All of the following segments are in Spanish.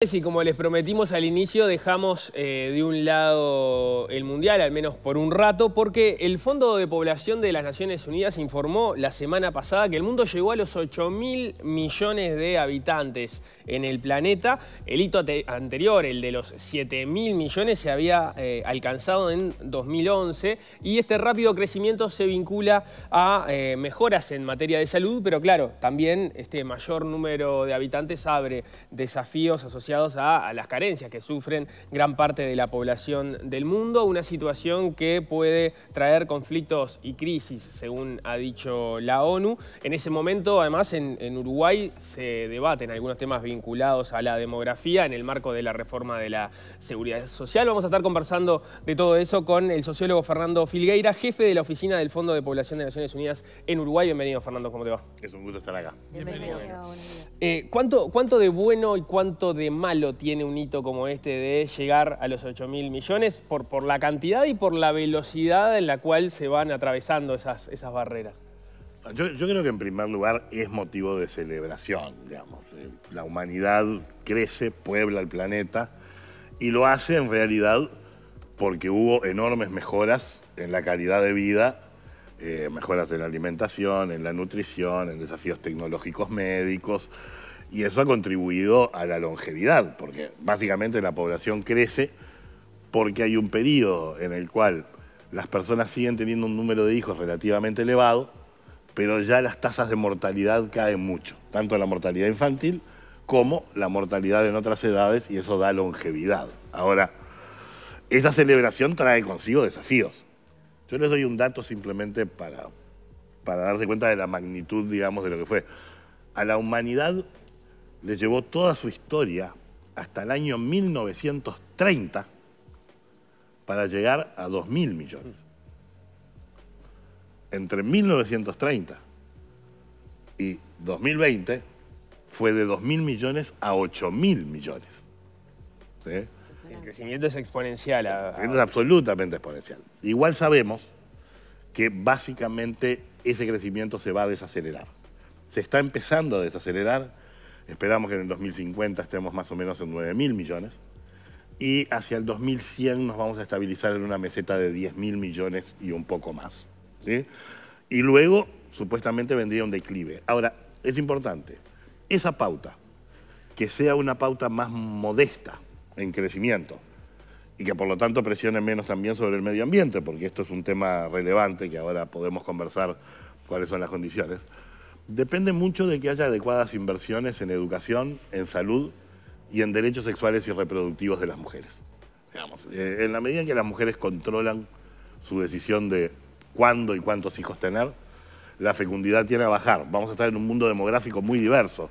Y como les prometimos al inicio, dejamos eh, de un lado el Mundial, al menos por un rato, porque el Fondo de Población de las Naciones Unidas informó la semana pasada que el mundo llegó a los 8 mil millones de habitantes en el planeta. El hito anterior, el de los 7 mil millones, se había eh, alcanzado en 2011 y este rápido crecimiento se vincula a eh, mejoras en materia de salud, pero claro, también este mayor número de habitantes abre desafíos asociados a, las carencias que sufren gran parte de la población del mundo, una situación que puede traer conflictos y crisis, según ha dicho la ONU. En ese momento, además, en, Uruguay se debaten algunos temas vinculados a la demografía en el marco de la reforma de la seguridad social. Vamos a estar conversando de todo eso con el sociólogo Fernando Filgueira, jefe de la Oficina del Fondo de Población de Naciones Unidas en Uruguay. Bienvenido, Fernando, ¿cómo te va? Es un gusto estar acá. Bienvenido. Eh, ¿cuánto, ¿Cuánto de bueno y cuánto de malo tiene un hito como este de llegar a los 8 mil millones por, por, la cantidad y por la velocidad en la cual se van atravesando esas, esas barreras? Yo, creo que en primer lugar es motivo de celebración, digamos. Eh, la humanidad crece, puebla el planeta y lo hace en realidad porque hubo enormes mejoras en la calidad de vida, eh, mejoras en la alimentación, en la nutrición, en desafíos tecnológicos médicos, y eso ha contribuido a la longevidad, porque básicamente la población crece porque hay un periodo en el cual las personas siguen teniendo un número de hijos relativamente elevado, pero ya las tasas de mortalidad caen mucho, tanto la mortalidad infantil como la mortalidad en otras edades, y eso da longevidad. Ahora, esa celebración trae consigo desafíos. Yo les doy un dato simplemente para, para darse cuenta de la magnitud, digamos, de lo que fue. A la humanidad le llevó toda su historia hasta el año 1930 para llegar a 2.000 millones. Entre 1930 y 2020 fue de 2.000 millones a 8.000 millones. El crecimiento es exponencial. Ah, es ah. absolutamente exponencial. Igual sabemos que básicamente ese crecimiento se va a desacelerar. Se está empezando a desacelerar Esperamos que en el 2050 estemos más o menos en 9.000 millones. Y hacia el 2100 nos vamos a estabilizar en una meseta de 10.000 millones y un poco más. Y luego, supuestamente, vendría un declive. Ahora, es importante, esa pauta, que sea una pauta más modesta en crecimiento y que por lo tanto presione menos también sobre el medio ambiente, porque esto es un tema relevante que ahora podemos conversar cuáles son las condiciones. Depende mucho de que haya adecuadas inversiones en educación, en salud y en derechos sexuales y reproductivos de las mujeres. Eh, en la medida en que las mujeres controlan su decisión de cuándo y cuántos hijos tener, la fecundidad tiene a bajar. Vamos a estar en un mundo demográfico muy diverso,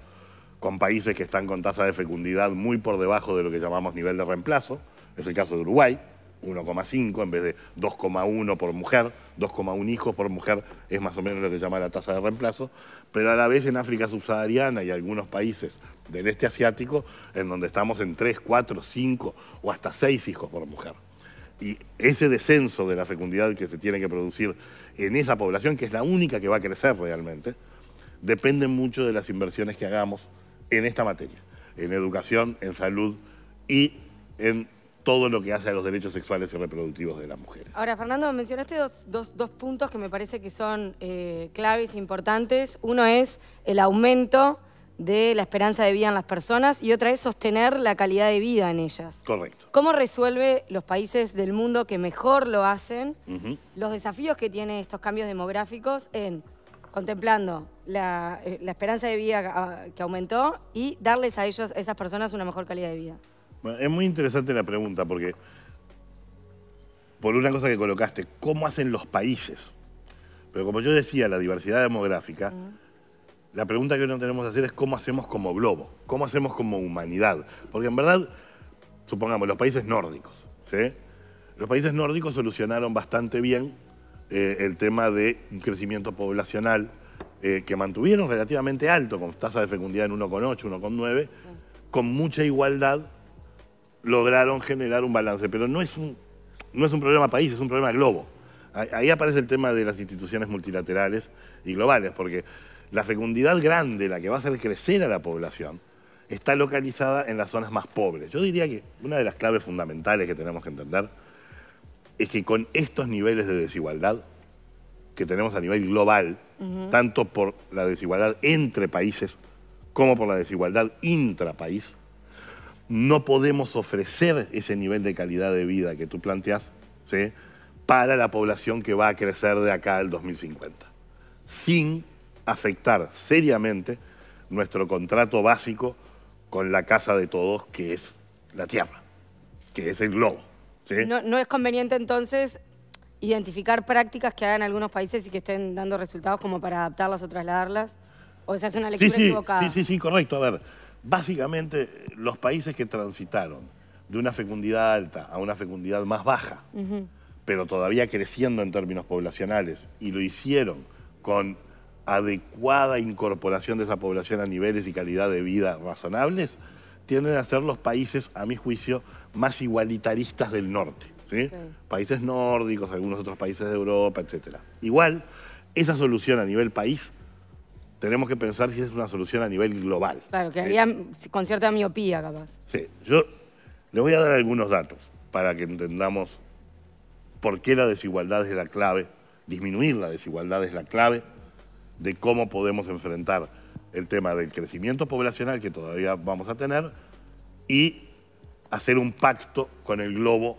con países que están con tasa de fecundidad muy por debajo de lo que llamamos nivel de reemplazo, es el caso de Uruguay, 1,5 en vez de 2,1 por mujer, 2,1 hijos por mujer es más o menos lo que llama la tasa de reemplazo, pero a la vez en África subsahariana y algunos países del este asiático, en donde estamos en 3, 4, 5 o hasta 6 hijos por mujer. Y ese descenso de la fecundidad que se tiene que producir en esa población, que es la única que va a crecer realmente, depende mucho de las inversiones que hagamos en esta materia, en educación, en salud y en todo lo que hace a los derechos sexuales y reproductivos de las mujeres. Ahora, Fernando, mencionaste dos, puntos que me parece que son eh, claves e importantes. Uno es el aumento de la esperanza de vida en las personas y otra es sostener la calidad de vida en ellas. Correcto. ¿Cómo resuelve los países del mundo que mejor lo hacen los desafíos que tienen estos cambios demográficos en contemplando la, eh, la esperanza de vida ah, que aumentó y darles a ellos, a esas personas, una mejor calidad de vida? es muy interesante la pregunta porque, por una cosa que colocaste, ¿cómo hacen los países? Pero como yo decía, la diversidad demográfica, la pregunta que no tenemos que hacer es cómo hacemos como globo, cómo hacemos como humanidad. Porque en verdad, supongamos, los países nórdicos, ¿sí? Los países nórdicos solucionaron bastante bien eh, el tema de un crecimiento poblacional eh, que mantuvieron relativamente alto, con tasa de fecundidad en 1,8, 1,9, con mucha igualdad lograron generar un balance. Pero no es un, no es un problema país, es un problema globo. Ahí aparece el tema de las instituciones multilaterales y globales, porque la fecundidad grande, la que va a hacer crecer a la población, está localizada en las zonas más pobres. Yo diría que una de las claves fundamentales que tenemos que entender es que con estos niveles de desigualdad que tenemos a nivel global, tanto por la desigualdad entre países como por la desigualdad intrapaís, no podemos ofrecer ese nivel de calidad de vida que tú planteas ¿sí? para la población que va a crecer de acá al 2050, sin afectar seriamente nuestro contrato básico con la casa de todos, que es la Tierra, que es el globo. No, es conveniente entonces identificar prácticas que hagan algunos países y que estén dando resultados como para adaptarlas o trasladarlas? ¿O se hace una lectura equivocada? Sí, sí, sí, correcto. A ver, básicamente los países que transitaron de una fecundidad alta a una fecundidad más baja, pero todavía creciendo en términos poblacionales, y lo hicieron con adecuada incorporación de esa población a niveles y calidad de vida razonables, tienden a ser los países, a mi juicio, más igualitaristas del norte. Países nórdicos, algunos otros países de Europa, etc. Igual, esa solución a nivel país tenemos que pensar si es una solución a nivel global. Claro, que eh, haría con cierta miopía capaz. Sí, yo le voy a dar algunos datos para que entendamos por qué la desigualdad es la clave, disminuir la desigualdad es la clave de cómo podemos enfrentar el tema del crecimiento poblacional que todavía vamos a tener y hacer un pacto con el globo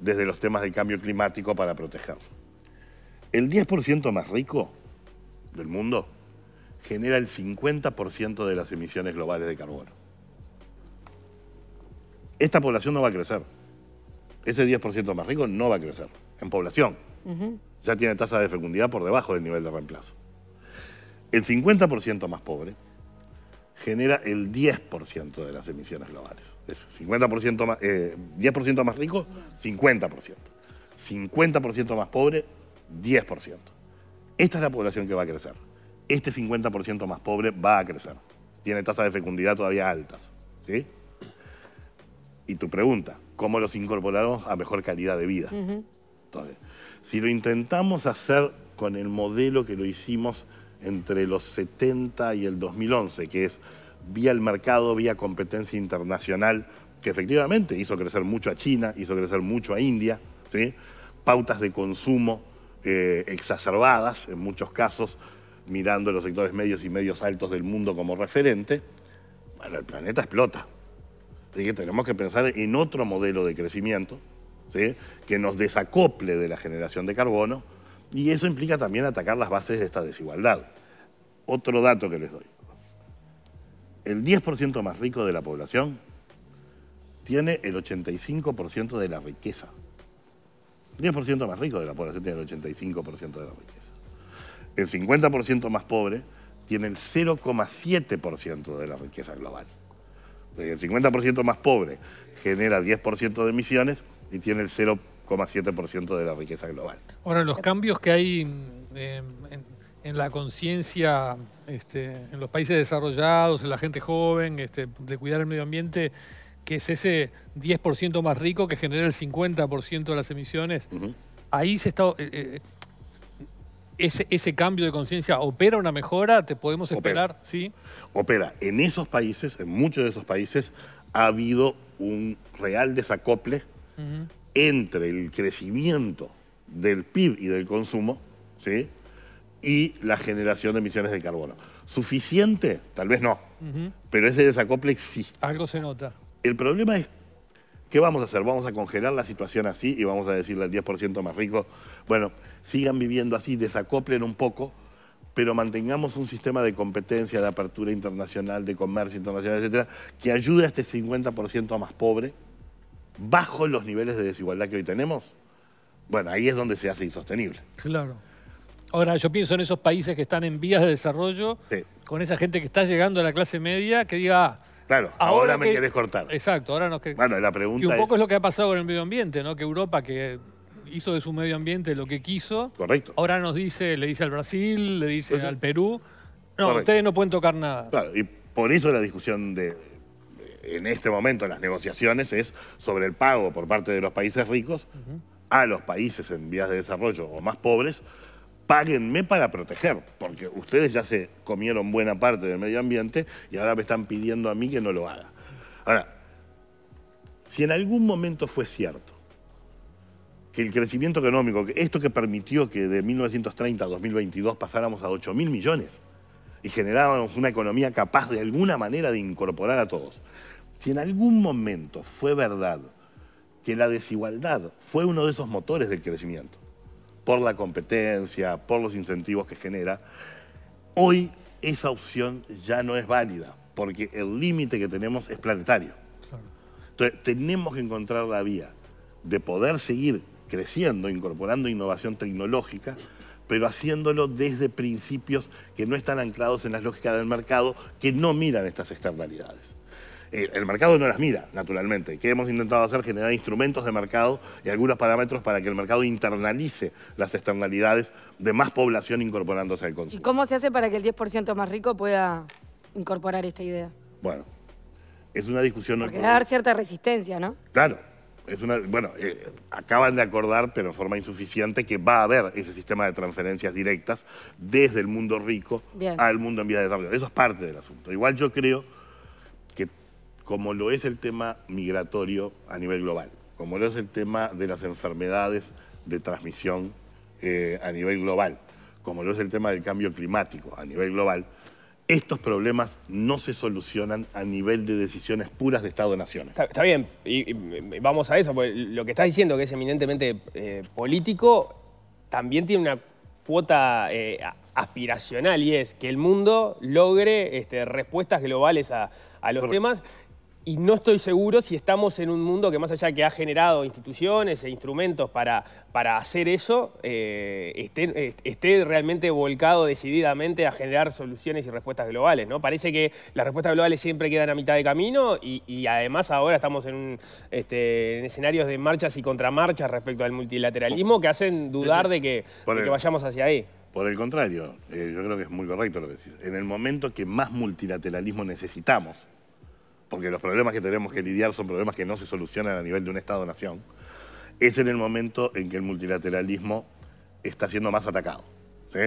desde los temas del cambio climático para protegerlo. El 10% más rico del mundo genera el 50% de las emisiones globales de carbono. Esta población no va a crecer. Ese 10% más rico no va a crecer en población. Ya tiene tasa de fecundidad por debajo del nivel de reemplazo. El 50% más pobre genera el 10% de las emisiones globales. Es 50% más, 10% eh, más rico, 50%. 50% más pobre, 10%. Esta es la población que va a crecer este 50% más pobre va a crecer. Tiene tasas de fecundidad todavía altas. Y tu pregunta, ¿cómo los incorporamos a mejor calidad de vida? si lo intentamos hacer con el modelo que lo hicimos entre los 70 y el 2011, que es vía el mercado, vía competencia internacional, que efectivamente hizo crecer mucho a China, hizo crecer mucho a India, ¿sí? pautas de consumo eh, exacerbadas en muchos casos, mirando los sectores medios y medios altos del mundo como referente, bueno, el planeta explota. Así que tenemos que pensar en otro modelo de crecimiento que nos desacople de la generación de carbono y eso implica también atacar las bases de esta desigualdad. Otro dato que les doy. El 10% más rico de la población tiene el 85% de la riqueza. El 10% más rico de la población tiene el 85% de la riqueza el 50% más pobre tiene el 0,7% de la riqueza global. El 50% más pobre genera 10% de emisiones y tiene el 0,7% de la riqueza global. Ahora, los cambios que hay mm, em, en, la conciencia este, en los países desarrollados, en la gente joven, este, de cuidar el medio ambiente, que es ese 10% más rico que genera el 50% de las emisiones, ahí se está... Eh, eh, ese, cambio de conciencia opera una mejora? ¿Te podemos esperar? Opera. ¿Sí? opera. En esos países, en muchos de esos países, ha habido un real desacople entre el crecimiento del PIB y del consumo y la generación de emisiones de carbono. ¿Suficiente? Tal vez no, pero ese desacople existe. Algo se nota. El problema es, ¿qué vamos a hacer? ¿Vamos a congelar la situación así y vamos a decirle al 10% más rico, bueno, sigan viviendo así, desacoplen un poco, pero mantengamos un sistema de competencia, de apertura internacional, de comercio internacional, etcétera, que ayude a este 50% más pobre, bajo los niveles de desigualdad que hoy tenemos. Bueno, ahí es donde se hace insostenible. Claro. Ahora, yo pienso en esos países que están en vías de desarrollo, con esa gente que está llegando a la clase media, que diga... Ah, claro, ahora, me querés cortar. Exacto, ahora nos querés... Bueno, la pregunta Y un poco es lo que ha pasado con el medio ambiente, ¿no? Que Europa, que hizo de su medio ambiente lo que quiso. Correcto. Ahora nos dice, le dice al Brasil, le dice al Perú, no, ustedes no pueden tocar nada. Claro, y por eso la discusión de, en este momento las negociaciones es sobre el pago por parte de los países ricos a los países en vías de desarrollo o más pobres, páguenme para proteger, porque ustedes ya se comieron buena parte del medio ambiente y ahora me están pidiendo a mí que no lo haga. Ahora, si en algún momento fue cierto que el crecimiento económico, esto que permitió que de 1930 a 2022 pasáramos a 8 mil millones y generábamos una economía capaz de alguna manera de incorporar a todos. Si en algún momento fue verdad que la desigualdad fue uno de esos motores del crecimiento, por la competencia, por los incentivos que genera, hoy esa opción ya no es válida, porque el límite que tenemos es planetario. Entonces, tenemos que encontrar la vía de poder seguir creciendo, incorporando innovación tecnológica, pero haciéndolo desde principios que no están anclados en las lógicas del mercado, que no miran estas externalidades. Eh, el, mercado no las mira, naturalmente. ¿Qué hemos intentado hacer? Generar instrumentos de mercado y algunos parámetros para que el mercado internalice las externalidades de más población incorporándose al consumo. ¿Y cómo se hace para que el 10% más rico pueda incorporar esta idea? Bueno, es una discusión... Porque dar cierta resistencia, ¿no? Claro, una, bueno, eh, acaban de acordar, pero en forma insuficiente, que va a haber ese sistema de transferencias directas desde el mundo rico al mundo en vía de desarrollo. Eso es parte del asunto. Igual yo creo que como lo es el tema migratorio a nivel global, como lo es el tema de las enfermedades de transmisión eh, a nivel global, como lo es el tema del cambio climático a nivel global, estos problemas no se solucionan a nivel de decisiones puras de Estado-Naciones. Está, bien, y, vamos a eso, porque lo que estás diciendo que es eminentemente eh, político también tiene una cuota eh, aspiracional y es que el mundo logre este, respuestas globales a, los temas y no estoy seguro si estamos en un mundo que más allá que ha generado instituciones e instrumentos para, hacer eso, eh, esté, realmente volcado decididamente a generar soluciones y respuestas globales. ¿no? Parece que las respuestas globales siempre quedan a mitad de camino y, además ahora estamos este, en, escenarios de marchas y contramarchas respecto al multilateralismo que hacen dudar de que, vayamos hacia ahí. Por el contrario, eh, yo creo que es muy correcto lo que decís. En el momento que más multilateralismo necesitamos, porque los problemas que tenemos que lidiar son problemas que no se solucionan a nivel de un Estado-nación, es en el momento en que el multilateralismo está siendo más atacado. ¿sí?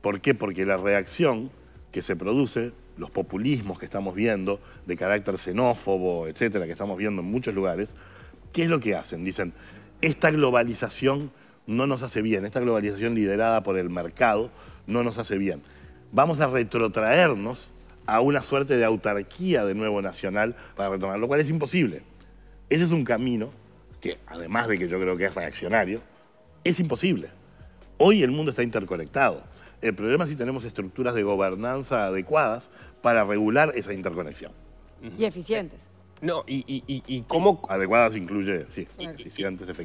¿Por qué? Porque la reacción que se produce, los populismos que estamos viendo, de carácter xenófobo, etcétera, que estamos viendo en muchos lugares, ¿qué es lo que hacen? Dicen, esta globalización no nos hace bien, esta globalización liderada por el mercado no nos hace bien. Vamos a retrotraernos a una suerte de autarquía de nuevo nacional para retomar, lo cual es imposible. Ese es un camino que, además de que yo creo que es reaccionario, es imposible. Hoy el mundo está interconectado. El problema es si tenemos estructuras de gobernanza adecuadas para regular esa interconexión. Y eficientes. No, y, y, cómo... Adecuadas incluye, sí,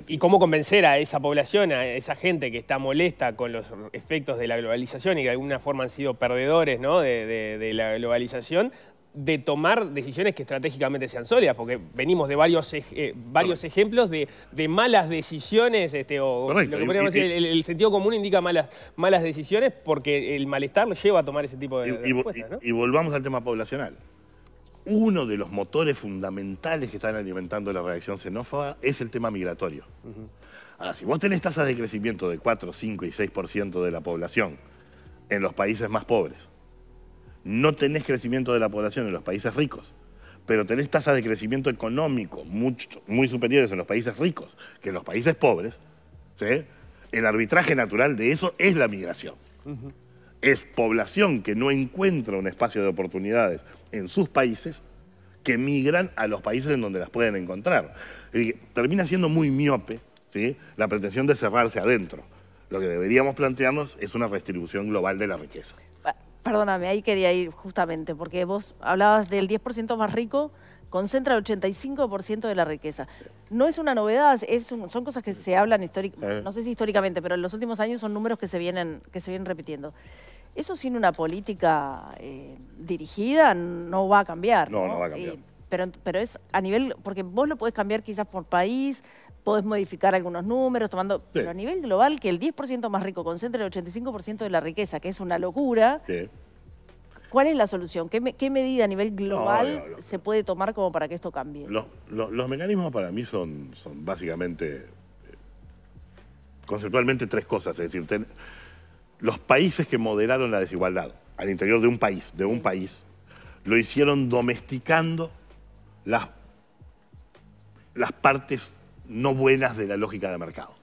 Y cómo convencer a esa población, a esa gente que está molesta con los efectos de la globalización y que de alguna forma han sido perdedores de, la globalización, de tomar decisiones que estratégicamente sean sólidas, porque venimos de varios, eh, varios ejemplos de, malas decisiones, este, o lo que el, sentido común indica malas, malas decisiones porque el malestar lo lleva a tomar ese tipo de, y volvamos al tema poblacional uno de los motores fundamentales que están alimentando la reacción xenófoba es el tema migratorio. Ahora, si vos tenés tasas de crecimiento de 4, 5 y 6% de la población en los países más pobres, no tenés crecimiento de la población en los países ricos, pero tenés tasas de crecimiento económico mucho, muy superiores en los países ricos que en los países pobres, el arbitraje natural de eso es la migración. Es población que no encuentra un espacio de oportunidades en sus países que migran a los países en donde las pueden encontrar. Y termina siendo muy miope la pretensión de cerrarse adentro. Lo que deberíamos plantearnos es una redistribución global de la riqueza. Perdóname, ahí quería ir justamente, porque vos hablabas del 10% más rico concentra el 85% de la riqueza. No es una novedad, es son cosas que se hablan históricamente, eh. no sé si históricamente, pero en los últimos años son números que se vienen, que se vienen repitiendo. Eso sin una política eh, dirigida no va a cambiar. No, no, va a cambiar. Eh, pero, pero es a nivel, porque vos lo podés cambiar quizás por país, podés modificar algunos números, tomando. Pero a nivel global, que el 10% más rico concentre el 85% de la riqueza, que es una locura, sí. ¿Cuál es la solución? ¿Qué, medida a nivel global se puede tomar como para que esto cambie? Los, mecanismos para mí son, básicamente, eh, conceptualmente, tres cosas. Es decir, los países que moderaron la desigualdad al interior de un país, de un país, lo hicieron domesticando las, las partes no buenas de la lógica de mercado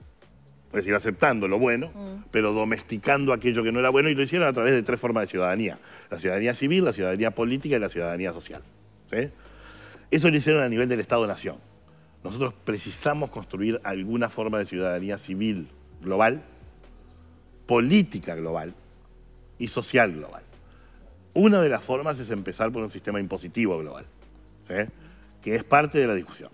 es decir, aceptando lo bueno, mm. pero domesticando aquello que no era bueno y lo hicieron a través de tres formas de ciudadanía. La ciudadanía civil, la ciudadanía política y la ciudadanía social. Eso lo hicieron a nivel del Estado-Nación. Nosotros precisamos construir alguna forma de ciudadanía civil global, política global y social global. Una de las formas es empezar por un sistema impositivo global, que es parte de la discusión.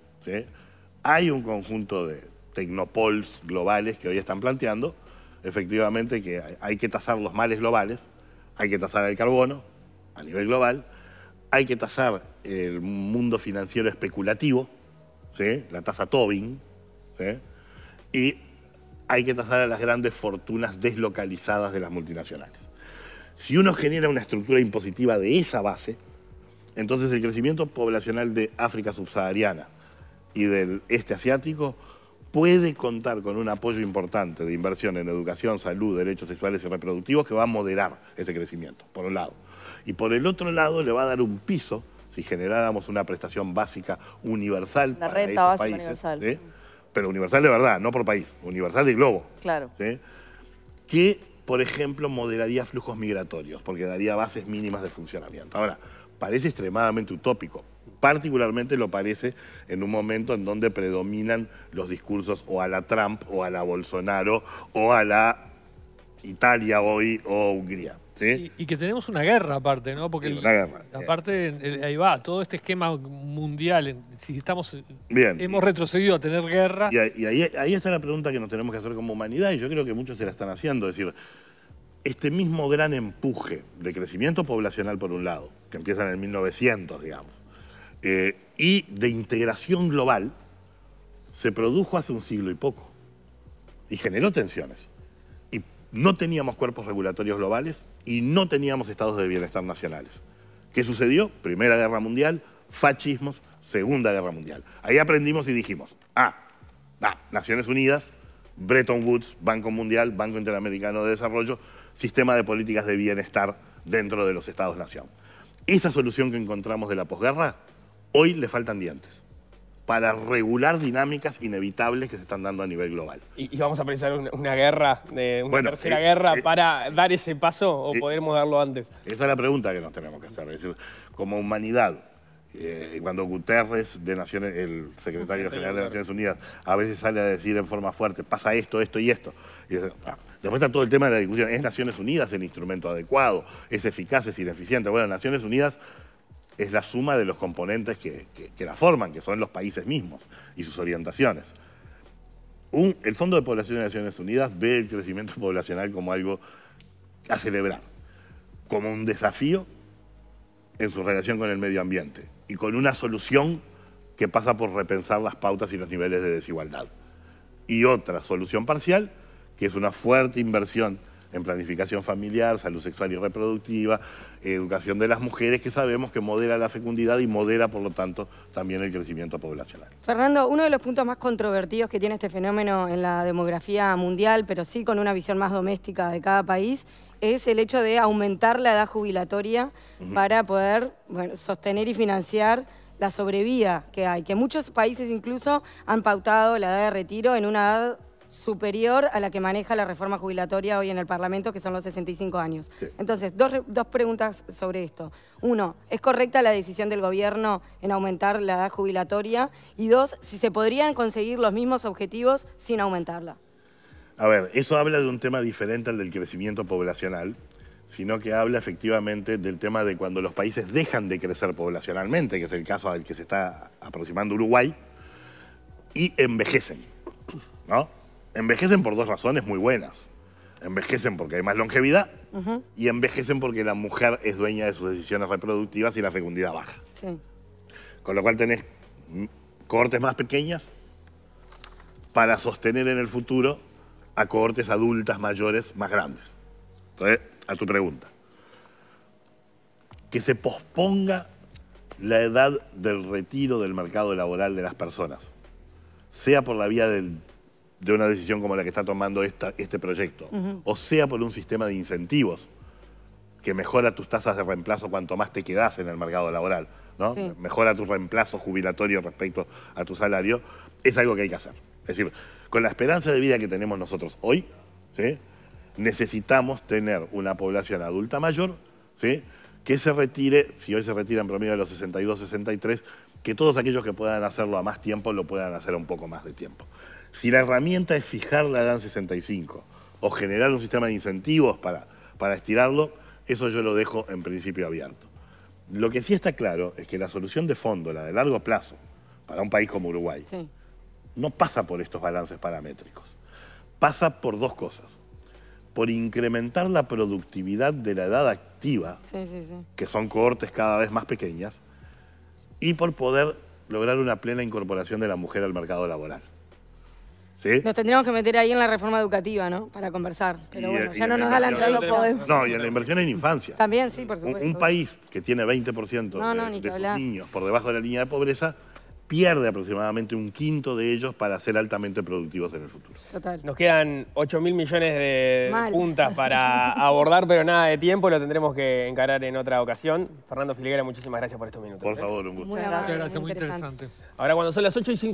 Hay un conjunto de, tecnopols globales que hoy están planteando, efectivamente que hay que tasar los males globales, hay que tasar el carbono a nivel global, hay que tasar el mundo financiero especulativo, ¿sí? la tasa Tobin, y hay que tasar a las grandes fortunas deslocalizadas de las multinacionales. Si uno genera una estructura impositiva de esa base, entonces el crecimiento poblacional de África subsahariana y del este asiático puede contar con un apoyo importante de inversión en educación, salud, derechos sexuales y reproductivos que va a moderar ese crecimiento, por un lado. Y por el otro lado le va a dar un piso, si generáramos una prestación básica universal La renta básica universal. Pero universal de verdad, no por país, universal de globo. Claro. Que, por ejemplo, moderaría flujos migratorios, porque daría bases mínimas de funcionamiento. Ahora, parece extremadamente utópico, particularmente lo parece en un momento en donde predominan los discursos o a la Trump o a la Bolsonaro o a la Italia hoy o Hungría. Y, que tenemos una guerra aparte, ¿no? Porque aparte ahí va, todo este esquema mundial, si estamos bien, hemos retrocedido a tener guerra. Y, ahí está la pregunta que nos tenemos que hacer como humanidad y yo creo que muchos se la están haciendo, es decir, este mismo gran empuje de crecimiento poblacional por un lado, que empieza en el 1900, digamos, eh, y de integración global se produjo hace un siglo y poco y generó tensiones. Y no teníamos cuerpos regulatorios globales y no teníamos estados de bienestar nacionales. ¿Qué sucedió? Primera Guerra Mundial, fascismos, Segunda Guerra Mundial. Ahí aprendimos y dijimos, ah, ah Naciones Unidas, Bretton Woods, Banco Mundial, Banco Interamericano de Desarrollo, sistema de políticas de bienestar dentro de los estados-nación. Esa solución que encontramos de la posguerra Hoy le faltan dientes para regular dinámicas inevitables que se están dando a nivel global. ¿Y, vamos a pensar una, guerra, una tercera eh, guerra, eh, para dar ese paso o eh, podemos darlo antes? Esa es la pregunta que nos tenemos que hacer. Es decir, como humanidad, cuando Guterres, de Naciones, el secretario general de Naciones Unidas, a veces sale a decir en forma fuerte, pasa esto, esto y esto. Ah, después está todo el tema de la discusión. ¿Es Naciones Unidas el instrumento adecuado? ¿Es eficaz? ¿Es ineficiente? Bueno, Naciones Unidas es la suma de los componentes que, la forman, que son los países mismos y sus orientaciones. Un, el Fondo de Población de Naciones Unidas ve el crecimiento poblacional como algo a celebrar, como un desafío en su relación con el medio ambiente y con una solución que pasa por repensar las pautas y los niveles de desigualdad. Y otra solución parcial, que es una fuerte inversión en planificación familiar, salud sexual y reproductiva, educación de las mujeres que sabemos que modera la fecundidad y modera, por lo tanto, también el crecimiento poblacional. Fernando, uno de los puntos más controvertidos que tiene este fenómeno en la demografía mundial, pero sí con una visión más doméstica de cada país, es el hecho de aumentar la edad jubilatoria para poder sostener y financiar la sobrevida que hay, que muchos países incluso han pautado la edad de retiro en una edad superior a la que maneja la reforma jubilatoria hoy en el Parlamento, que son los 65 años. Entonces, dos, dos, preguntas sobre esto. Uno, ¿es correcta la decisión del gobierno en aumentar la edad jubilatoria? Y dos, si se podrían conseguir los mismos objetivos sin aumentarla. A ver, eso habla de un tema diferente al del crecimiento poblacional, sino que habla efectivamente del tema de cuando los países dejan de crecer poblacionalmente, que es el caso al que se está aproximando Uruguay, y envejecen, ¿no? envejecen por dos razones muy buenas. Envejecen porque hay más longevidad y envejecen porque la mujer es dueña de sus decisiones reproductivas y la fecundidad baja. Con lo cual tenés cohortes más pequeñas para sostener en el futuro a cohortes adultas mayores más grandes. Entonces, a tu pregunta. Que se posponga la edad del retiro del mercado laboral de las personas, sea por la vía del de una decisión como la que está tomando este proyecto, o sea por un sistema de incentivos que mejora tus tasas de reemplazo cuanto más te quedas en el mercado laboral, ¿no? mejora tu reemplazo jubilatorio respecto a tu salario, es algo que hay que hacer. Es decir, con la esperanza de vida que tenemos nosotros hoy, ¿sí? necesitamos tener una población adulta mayor ¿sí? que se retire, si hoy se retiran en promedio de los 62, 63, que todos aquellos que puedan hacerlo a más tiempo lo puedan hacer un poco más de tiempo. Si la herramienta es fijar la edad en 65 o generar un sistema de incentivos para, para estirarlo, eso yo lo dejo en principio abierto. Lo que sí está claro es que la solución de fondo, la de largo plazo, para un país como Uruguay, no pasa por estos balances paramétricos. Pasa por dos cosas. Por incrementar la productividad de la edad activa, que son cohortes cada vez más pequeñas, y por poder lograr una plena incorporación de la mujer al mercado laboral. Nos tendríamos que meter ahí en la reforma educativa, ¿no? Para conversar. Pero bueno, ya no nos a lanzar los No, y en la inversión en infancia. También, sí, por supuesto. Un, país que tiene 20% de, niños por debajo de la línea de pobreza pierde aproximadamente un quinto de ellos para ser altamente productivos en el futuro. Total. Nos quedan 8 mil millones de puntas para abordar, pero nada de tiempo, lo tendremos que encarar en otra ocasión. Fernando Filiguera, muchísimas gracias por estos minutos. Por ¿eh? favor, un gusto. Muchas gracias, muy interesante. Ahora cuando son las 8 y 5...